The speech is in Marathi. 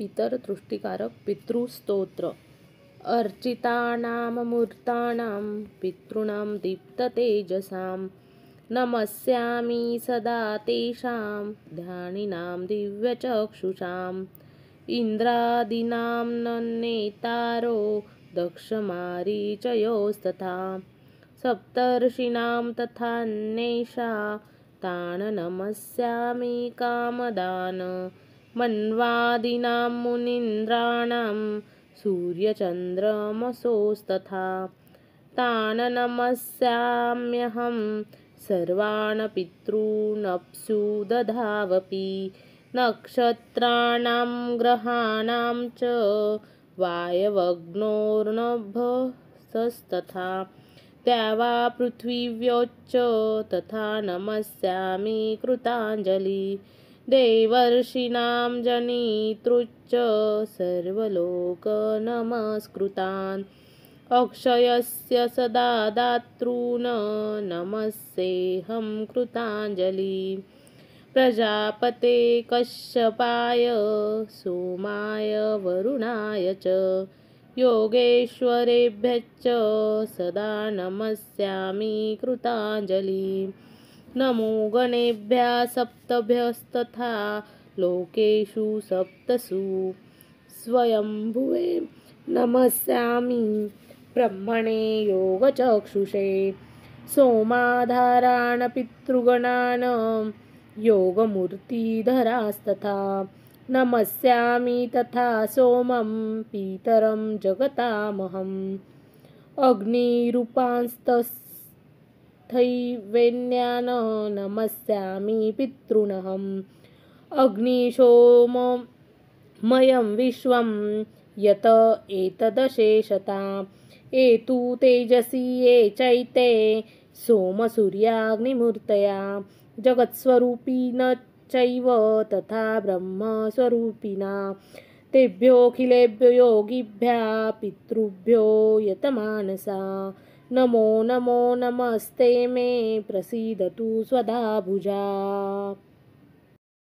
पितर दृष्टिकारक पितृस्तोत्र अर्चितानां मूर्तानां पितॄणां दीप्ततेजसां नमस्यामि सदा तेषां ध्यानिनां दिव्यचक्षुषाम् इन्द्रादीनां नन्नेतारो दक्षमारीचयोस्तथा सप्तर्षीणां तथान्येषा तान् नमस्यामि कामदान मन्वादीनां मुनिन्द्राणां सूर्यचन्द्रमसोस्तथा तान् नमस्याम्यहं सर्वान् पितॄनप्सु दधावपि नक्षत्राणां ग्रहाणां च त्यावा पृथिव्योच्च तथा नमस्यामि कृताञ्जलि देवर्षीणां जनितृच्च सर्वलोकनमस्कृतान् अक्षयस्य सदा दातॄन् नमस्येऽहं कृताञ्जलि प्रजापते कश्यपाय सोमाय वरुणाय च योगेश्वरेभ्यश्च सदा नमस्यामि कृताञ्जलिम् नमो गणेभ्यः सप्तभ्यस्तथा लोकेषु सप्तसु स्वयंभुवे नमस्यामि ब्रह्मणे योगचक्षुषे सोमाधारान पितृगणान योगमूर्तिधरास्तथा नमस्यामि तथा सोमं पीतरं जगतामहम् अग्निरूपांस्तस्य थैवेन्यान नमस्यामि पितॄणहम् अग्निशोममयं विश्वं यत एतदशेषता एतु तेजसी ये चैते सोमसूर्याग्निमूर्तया जगत्स्वरूपी न चैव तथा ब्रह्मस्वरूपिणा तेभ्योऽखिलेभ्यो योगिभ्यः पितृभ्यो यतमानसा नमो नमो नमस्ते मे प्रसीदतु स्वदा भुजा